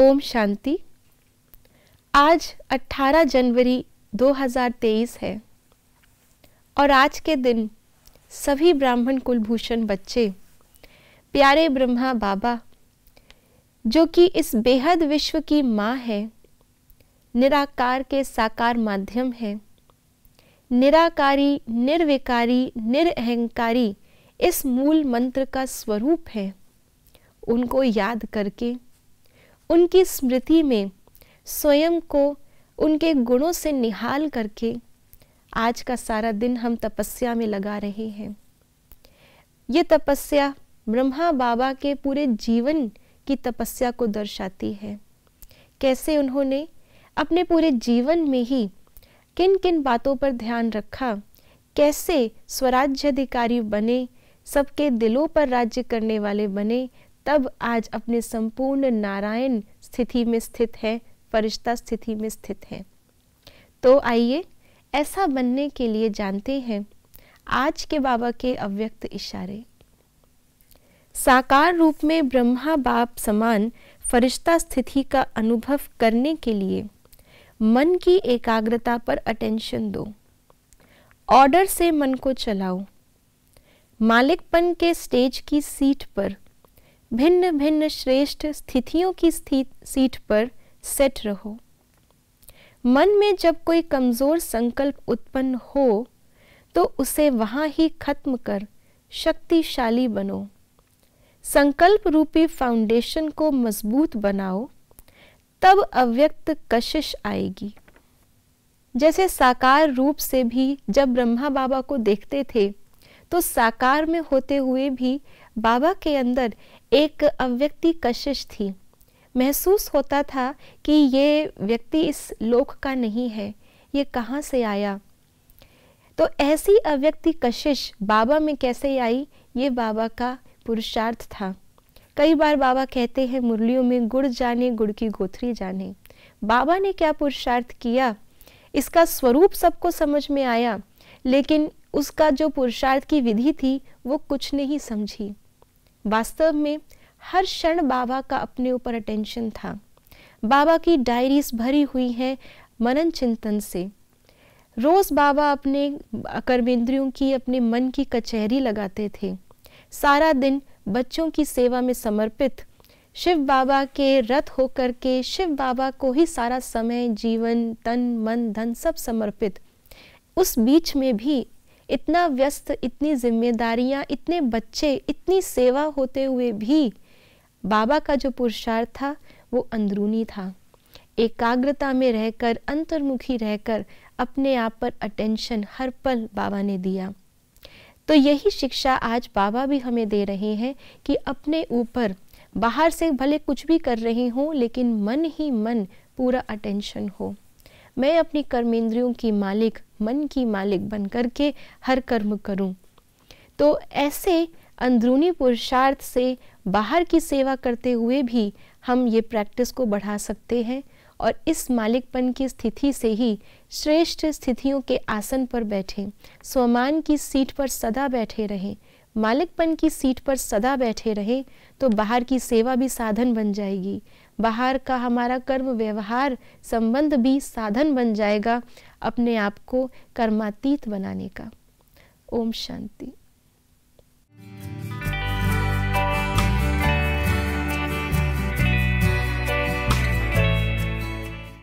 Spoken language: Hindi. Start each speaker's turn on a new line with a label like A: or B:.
A: ओम शांति आज 18 जनवरी 2023 है और आज के दिन सभी ब्राह्मण कुलभूषण बच्चे प्यारे ब्रह्मा बाबा जो कि इस बेहद विश्व की माँ है निराकार के साकार माध्यम है निराकारी निर्विकारी निरअहकारी इस मूल मंत्र का स्वरूप है उनको याद करके उनकी स्मृति में स्वयं को उनके गुणों से निहाल करके आज का सारा दिन हम तपस्या में लगा रहे हैं ये तपस्या ब्रह्मा बाबा के पूरे जीवन की तपस्या को दर्शाती है कैसे उन्होंने अपने पूरे जीवन में ही किन किन बातों पर ध्यान रखा कैसे स्वराज्य अधिकारी बने सबके दिलों पर राज्य करने वाले बने तब आज अपने संपूर्ण नारायण स्थिति में स्थित है फरिश्ता स्थिति में स्थित है तो आइए ऐसा बनने के लिए जानते हैं आज के बाबा के अव्यक्त इशारे साकार रूप में ब्रह्मा बाप समान फरिश्ता स्थिति का अनुभव करने के लिए मन की एकाग्रता पर अटेंशन दो ऑर्डर से मन को चलाओ मालिकपन के स्टेज की सीट पर भिन्न भिन्न श्रेष्ठ स्थितियों की सीट पर सेट रहो मन में जब कोई कमज़ोर संकल्प उत्पन्न हो तो उसे वहां ही खत्म कर शक्तिशाली बनो संकल्प रूपी फाउंडेशन को मजबूत बनाओ तब अव्यक्त कशिश आएगी जैसे साकार रूप से भी जब ब्रह्मा बाबा को देखते थे तो साकार में होते हुए भी बाबा के अंदर एक अव्यक्ति कशिश थी महसूस होता था कि ये व्यक्ति इस लोक का नहीं है ये कहाँ से आया तो ऐसी अव्यक्ति कशिश बाबा में कैसे आई ये बाबा का पुरुषार्थ था कई बार बाबा कहते हैं मुरलियों में गुड़ जाने गुड़ की गोथरी जाने बाबा ने क्या पुरुषार्थ किया इसका स्वरूप सबको समझ में आया लेकिन उसका जो पुरुषार्थ की विधि थी वो कुछ नहीं समझी वास्तव में हर क्षण बाबा का अपने ऊपर अटेंशन था बाबा की डायरीज भरी हुई हैं मनन चिंतन से रोज़ बाबा अपने कर्मेंद्रियों की अपने मन की कचहरी लगाते थे सारा दिन बच्चों की सेवा में समर्पित शिव बाबा के रथ होकर के शिव बाबा को ही सारा समय जीवन तन मन धन सब समर्पित उस बीच में भी इतना व्यस्त इतनी जिम्मेदारियां इतने बच्चे इतनी सेवा होते हुए भी बाबा का जो पुरुषार्थ था वो अंदरूनी था एकाग्रता में रहकर अंतर्मुखी रहकर अपने आप पर अटेंशन हर पल बाबा ने दिया तो यही शिक्षा आज बाबा भी हमें दे रहे हैं कि अपने ऊपर बाहर से भले कुछ भी कर रहे हो लेकिन मन ही मन पूरा अटेंशन हो मैं अपनी कर्मेंद्रियों की मालिक मन की मालिक बन करके हर कर्म करूं। तो ऐसे अंदरूनी पुरुषार्थ से बाहर की सेवा करते हुए भी हम ये प्रैक्टिस को बढ़ा सकते हैं और इस मालिकपन की स्थिति से ही श्रेष्ठ स्थितियों के आसन पर बैठें स्वमान की सीट पर सदा बैठे रहें मालिकपन की सीट पर सदा बैठे रहें तो बाहर की सेवा भी साधन बन जाएगी बाहर का हमारा कर्म व्यवहार संबंध भी साधन बन जाएगा अपने आप को कर्मातीत बनाने का ओम शांति